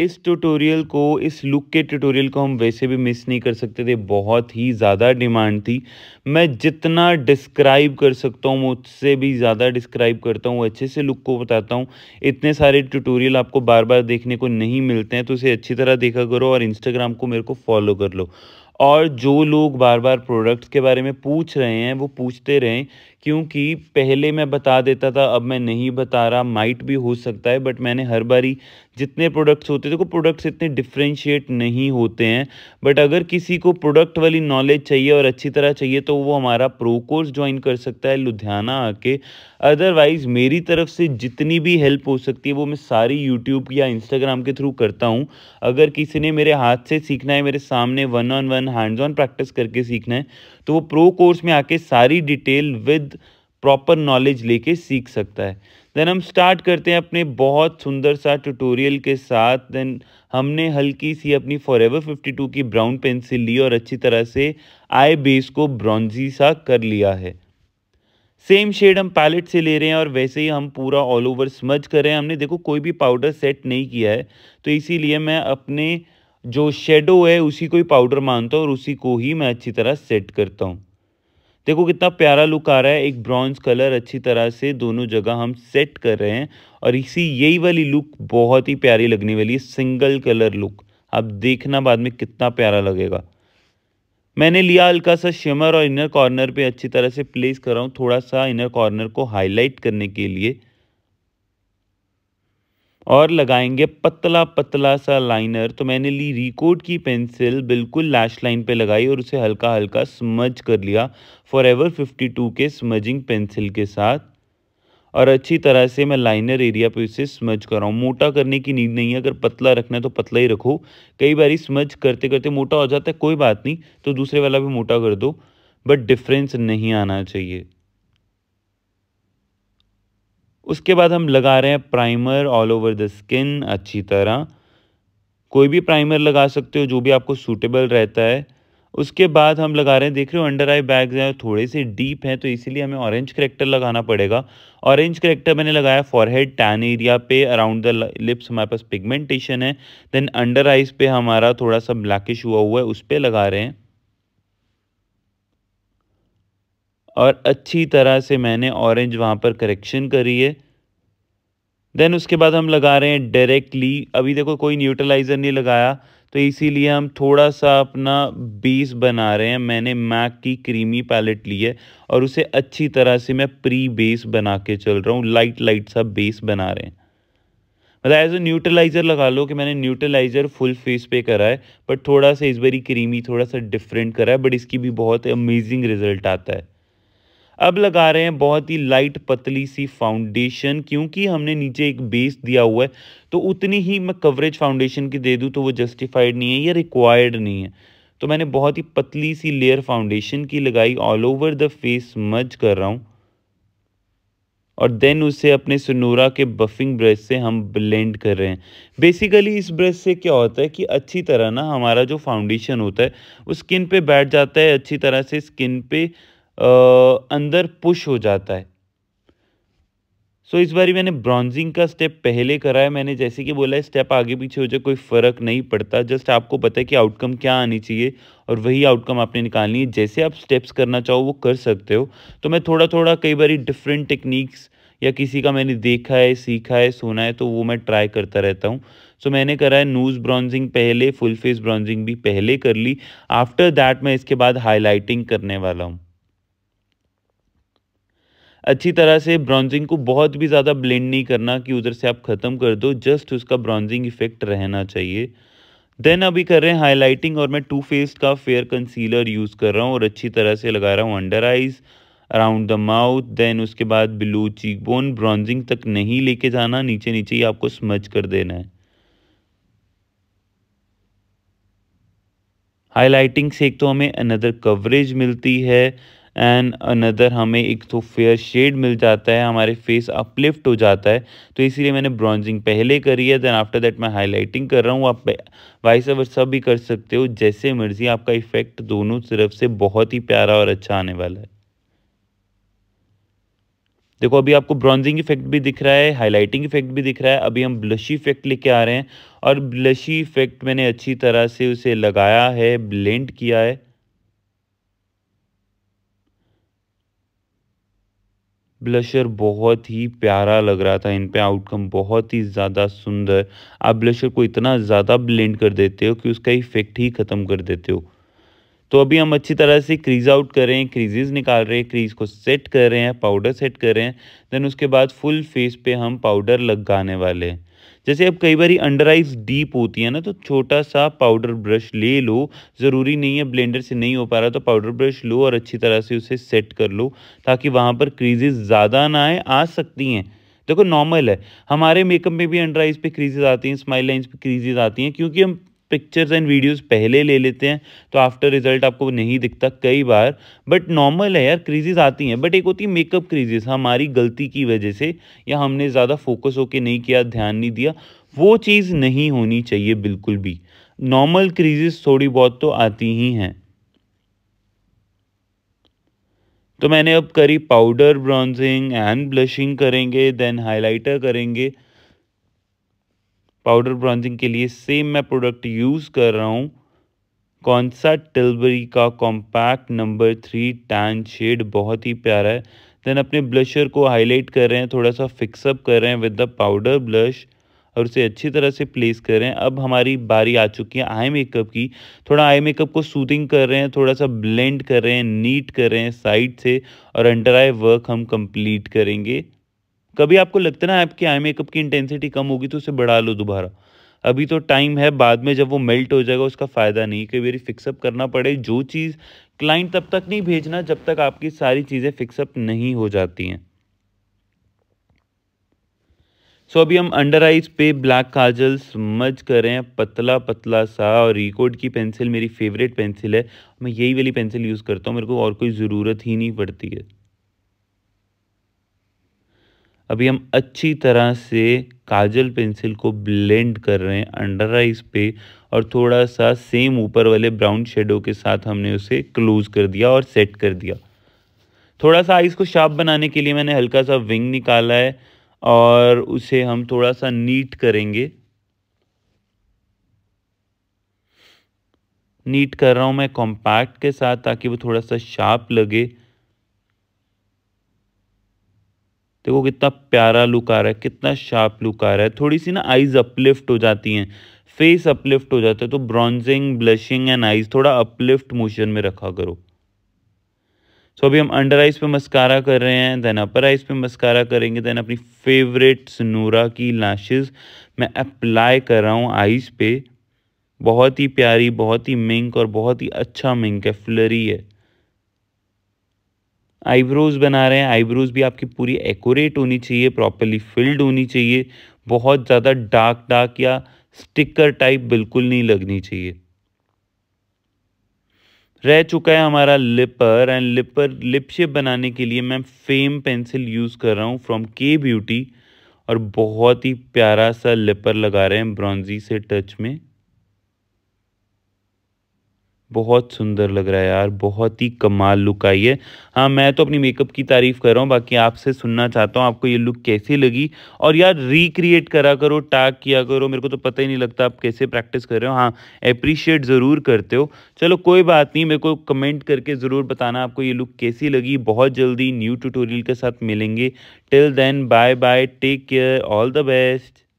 इस ट्यूटोरियल को इस लुक के ट्यूटोरियल को हम वैसे भी मिस नहीं कर सकते थे बहुत ही ज़्यादा डिमांड थी मैं जितना डिस्क्राइब कर सकता हूँ उससे भी ज़्यादा डिस्क्राइब करता हूँ अच्छे से लुक को बताता हूँ इतने सारे ट्यूटोरियल आपको बार बार देखने को नहीं मिलते हैं तो उसे अच्छी तरह देखा करो और इंस्टाग्राम को मेरे को फॉलो कर लो और जो लोग बार बार प्रोडक्ट्स के बारे में पूछ रहे हैं वो पूछते रहें क्योंकि पहले मैं बता देता था अब मैं नहीं बता रहा माइट भी हो सकता है बट मैंने हर बारी जितने प्रोडक्ट्स होते थे देखो प्रोडक्ट्स इतने डिफ्रेंशिएट नहीं होते हैं बट अगर किसी को प्रोडक्ट वाली नॉलेज चाहिए और अच्छी तरह चाहिए तो वो हमारा प्रो कोर्स ज्वाइन कर सकता है लुधियाना आके अदरवाइज़ मेरी तरफ से जितनी भी हेल्प हो सकती है वो मैं सारी यूट्यूब या इंस्टाग्राम के थ्रू करता हूँ अगर किसी ने मेरे हाथ से सीखना है मेरे सामने one on one hands on practice करके सीखना है तो वो प्रो कोर्स में आके सारी डिटेल विद प्रॉपर नॉलेज लेके सीख सकता है देन हम स्टार्ट करते हैं अपने बहुत सुंदर सा ट्यूटोरियल के साथ देन हमने हल्की सी अपनी फॉर एवर फिफ्टी टू की ब्राउन पेंसिल ली और अच्छी तरह से आई बेस को ब्रॉन्जी सा कर लिया है सेम शेड हम पैलेट से ले रहे हैं और वैसे ही हम पूरा ऑल ओवर स्मज कर रहे हैं हमने देखो कोई भी पाउडर सेट नहीं किया है तो इसीलिए मैं अपने जो शेडो है उसी को ही पाउडर मानता हूँ और उसी को ही मैं अच्छी तरह सेट करता हूँ देखो कितना प्यारा लुक आ रहा है एक ब्राउन्स कलर अच्छी तरह से दोनों जगह हम सेट कर रहे हैं और इसी यही वाली लुक बहुत ही प्यारी लगने वाली है सिंगल कलर लुक आप देखना बाद में कितना प्यारा लगेगा मैंने लिया हल्का सा शिमर और इनर कॉर्नर पे अच्छी तरह से प्लेस कर रहा हूँ थोड़ा सा इनर कॉर्नर को हाईलाइट करने के लिए और लगाएंगे पतला पतला सा लाइनर तो मैंने ली रिकोड की पेंसिल बिल्कुल लैश लाइन पे लगाई और उसे हल्का हल्का स्मज कर लिया फॉर एवर फिफ्टी टू के स्मजिंग पेंसिल के साथ और अच्छी तरह से मैं लाइनर एरिया पे उसे स्मज कर रहा हूँ मोटा करने की नींद नहीं है अगर पतला रखना है तो पतला ही रखो कई बार स्मज करते करते मोटा हो जाता है कोई बात नहीं तो दूसरे वाला भी मोटा कर दो बट डिफ्रेंस नहीं आना चाहिए उसके बाद हम लगा रहे हैं primer all over the skin अच्छी तरह कोई भी प्राइमर लगा सकते हो जो भी आपको सूटेबल रहता है उसके बाद हम लगा रहे हैं देख रहे हो अंडर आई बैग्स हैं थोड़े से डीप हैं तो इसीलिए हमें ऑरेंज करेक्टर लगाना पड़ेगा ऑरेंज करेक्टर मैंने लगाया फॉरहेड टैन एरिया पे अराउंड द लिप्स हमारे पास पिगमेंटेशन है देन अंडर आइज पे हमारा थोड़ा सा ब्लैकिश हुआ हुआ है उस पर लगा रहे हैं और अच्छी तरह से मैंने ऑरेंज वहाँ पर करेक्शन करी है देन उसके बाद हम लगा रहे हैं डायरेक्टली अभी देखो कोई न्यूट्रलाइज़र नहीं लगाया तो इसीलिए हम थोड़ा सा अपना बेस बना रहे हैं मैंने मैक की क्रीमी पैलेट ली है और उसे अच्छी तरह से मैं प्री बेस बना के चल रहा हूँ लाइट लाइट सा बेस बना रहे हैं मतलब एज ए न्यूट्रलाइज़र लगा लो कि मैंने न्यूट्रलाइज़र फुल फेस पे करा है बट थोड़ा सा इस बारी क्रीमी थोड़ा सा डिफरेंट करा है बट इसकी भी बहुत अमेजिंग रिजल्ट आता है अब लगा रहे हैं बहुत ही लाइट पतली सी फाउंडेशन क्योंकि हमने नीचे एक बेस दिया हुआ है तो उतनी ही मैं कवरेज फाउंडेशन की दे दूँ तो वो जस्टिफाइड नहीं है या रिक्वायर्ड नहीं है तो मैंने बहुत ही पतली सी लेयर फाउंडेशन की लगाई ऑल ओवर द फेस मज कर रहा हूँ और देन उसे अपने सुनोरा के बफिंग ब्रश से हम ब्लेंड कर रहे हैं बेसिकली इस ब्रश से क्या होता है कि अच्छी तरह ना हमारा जो फाउंडेशन होता है वो स्किन पे बैठ जाता है अच्छी तरह से स्किन पे अंदर पुश हो जाता है सो so, इस बारी मैंने ब्रॉन्जिंग का स्टेप पहले करा है मैंने जैसे कि बोला है स्टेप आगे पीछे हो जाए कोई फ़र्क नहीं पड़ता जस्ट आपको पता है कि आउटकम क्या आनी चाहिए और वही आउटकम आपने निकालनी है जैसे आप स्टेप्स करना चाहो वो कर सकते हो तो मैं थोड़ा थोड़ा कई बार डिफरेंट टेक्निक्स या किसी का मैंने देखा है सीखा है सुना है तो वो मैं ट्राई करता रहता हूँ सो so, मैंने करा है नूज़ ब्रॉन्जिंग पहले फुल फेस ब्रॉन्जिंग भी पहले कर ली आफ्टर दैट मैं इसके बाद हाईलाइटिंग करने वाला हूँ अच्छी तरह से ब्रॉन्जिंग को बहुत भी ज़्यादा ब्लेंड नहीं करना कि उधर से आप ख़त्म कर दो जस्ट उसका ब्रॉन्जिंग इफेक्ट रहना चाहिए देन अभी कर रहे हैं हाईलाइटिंग और मैं टू फेस का फेयर कंसीलर यूज़ कर रहा हूँ और अच्छी तरह से लगा रहा हूँ under eyes around the mouth then उसके बाद ब्लू चीक बोन ब्रॉन्जिंग तक नहीं लेके जाना नीचे नीचे ही आपको स्मच कर देना है हाईलाइटिंग से एक तो हमें अनदर कवरेज मिलती है एंड अनदर हमें एक तो फेयर शेड मिल जाता है हमारे फेस अपलिफ्ट हो जाता है तो इसीलिए मैंने ब्रॉन्जिंग पहले करी है देन आफ्टर दैट मैं हाईलाइटिंग कर रहा हूँ आप वाइस सब भी कर सकते हो जैसे मर्जी आपका इफेक्ट दोनों तरफ से बहुत ही प्यारा और अच्छा आने वाला है देखो अभी आपको ब्रॉन्जिंग इफेक्ट भी दिख रहा है हाईलाइटिंग इफेक्ट भी दिख रहा है अभी हम ब्लशी इफेक्ट लेके आ रहे हैं और ब्लशी इफेक्ट मैंने अच्छी तरह से उसे लगाया है ब्लेंड किया है ब्लशर बहुत ही प्यारा लग रहा था इन पे आउटकम बहुत ही ज़्यादा सुंदर आप ब्लशर को इतना ज़्यादा ब्लेंड कर देते हो कि उसका इफेक्ट ही ख़त्म कर देते हो तो अभी हम अच्छी तरह से क्रीज आउट कर रहे हैं क्रीजेज निकाल रहे हैं क्रीज को सेट कर रहे हैं पाउडर सेट कर रहे हैं देन उसके बाद फुल फेस पे हम पाउडर लगाने वाले हैं जैसे अब कई बार अंडर आइज डीप होती है ना तो छोटा सा पाउडर ब्रश ले लो ज़रूरी नहीं है ब्लेंडर से नहीं हो पा रहा तो पाउडर ब्रश लो और अच्छी तरह से उसे सेट कर लो ताकि वहाँ पर क्रीजेज ज़्यादा ना आए आ सकती हैं देखो नॉर्मल है हमारे मेकअप में भी अंडर आइज पे क्रीजेज आती हैं स्माइल लाइन्स पे क्रीजेज आती हैं क्योंकि हम पिक्चर्स एंड वीडियोस पहले ले लेते हैं तो आफ्टर रिजल्ट आपको नहीं दिखता कई बार बट नॉर्मल है यार क्रीजेज आती हैं बट एक होती है मेकअप क्रीजेज हमारी गलती की वजह से या हमने ज़्यादा फोकस होके नहीं किया ध्यान नहीं दिया वो चीज़ नहीं होनी चाहिए बिल्कुल भी नॉर्मल क्रीजेस थोड़ी बहुत तो आती ही हैं तो मैंने अब करी पाउडर ब्रॉन्जिंग एंड ब्लशिंग करेंगे देन हाईलाइटर करेंगे पाउडर ब्राउजिंग के लिए सेम मैं प्रोडक्ट यूज़ कर रहा हूँ कौन सा टिलबरी का compact number three tan shade बहुत ही प्यारा है देन अपने ब्लशर को हाईलाइट कर रहे हैं थोड़ा सा फिक्सअप कर रहे हैं विद द पाउडर ब्लश और उसे अच्छी तरह से प्लेस कर रहे हैं अब हमारी बारी आ चुकी है आई मेकअप की थोड़ा आई मेकअप को सूदिंग कर रहे हैं थोड़ा सा ब्लेंड कर रहे हैं नीट कर रहे हैं साइड से और अंडर आई वर्क हम कंप्लीट करेंगे कभी आपको लगता है ना आपकी आई मेकअप की इंटेंसिटी कम होगी तो उसे बढ़ा लो दोबारा अभी तो टाइम है बाद में जब वो मेल्ट हो जाएगा उसका फ़ायदा नहीं कई बार फिक्सअप करना पड़े जो चीज़ क्लाइंट तब तक नहीं भेजना जब तक आपकी सारी चीज़ें फिक्सअप नहीं हो जाती हैं सो so, अभी हम अंडर आइज पे ब्लैक काजल स्मज कर रहे हैं पतला पतला सा और रिकॉर्ड की पेंसिल मेरी फेवरेट पेंसिल है मैं यही वाली पेंसिल यूज़ करता हूँ मेरे को और कोई ज़रूरत ही नहीं पड़ती है अभी हम अच्छी तरह से काजल पेंसिल को ब्लेंड कर रहे हैं अंडर आइज पे और थोड़ा सा सेम ऊपर वाले ब्राउन शेडो के साथ हमने उसे क्लोज कर दिया और सेट कर दिया थोड़ा सा आइज़ को शार्प बनाने के लिए मैंने हल्का सा विंग निकाला है और उसे हम थोड़ा सा नीट करेंगे नीट कर रहा हूँ मैं कॉम्पैक्ट के साथ ताकि वो थोड़ा सा शार्प लगे देखो कितना प्यारा लुक आ रहा है कितना शार्प लुक आ रहा है थोड़ी सी ना आइज़ अपलिफ्ट हो जाती हैं फेस अपलिफ्ट हो जाता है तो ब्रॉन्जिंग ब्लशिंग एंड आइज़ थोड़ा अपलिफ्ट मोशन में रखा करो सो so, अभी हम अंडर आइज पे मस्कारा कर रहे हैं देन अपर आइज पे मस्कारा करेंगे देन अपनी फेवरेट सनूरा की लाशेज मैं अप्लाई कर रहा हूँ आइज पे बहुत ही प्यारी बहुत ही मिंक और बहुत ही अच्छा मिंक है फ्लरी है आईब्रोज बना रहे हैं आईब्रोज भी आपकी पूरी एकोरेट होनी चाहिए प्रॉपरली फिल्ड होनी चाहिए बहुत ज़्यादा डार्क डार्क या स्टिकर टाइप बिल्कुल नहीं लगनी चाहिए रह चुका है हमारा लिपर एंड लिपर लिप शेप बनाने के लिए मैं फेम पेंसिल यूज़ कर रहा हूँ फ्रॉम के ब्यूटी और बहुत ही प्यारा सा लिपर लगा रहे हैं ब्रॉन्जी से टच में बहुत सुंदर लग रहा है यार बहुत ही कमाल लुक आई है हाँ मैं तो अपनी मेकअप की तारीफ़ कर रहा हूँ बाकी आपसे सुनना चाहता हूँ आपको ये लुक कैसी लगी और यार रिक्रिएट करा करो टैग किया करो मेरे को तो पता ही नहीं लगता आप कैसे प्रैक्टिस कर रहे हो हाँ अप्रिशिएट ज़रूर करते हो चलो कोई बात नहीं मेरे को कमेंट करके ज़रूर बताना आपको ये लुक कैसी लगी बहुत जल्दी न्यू ट्यूटोरियल के साथ मिलेंगे till then bye bye take care all the best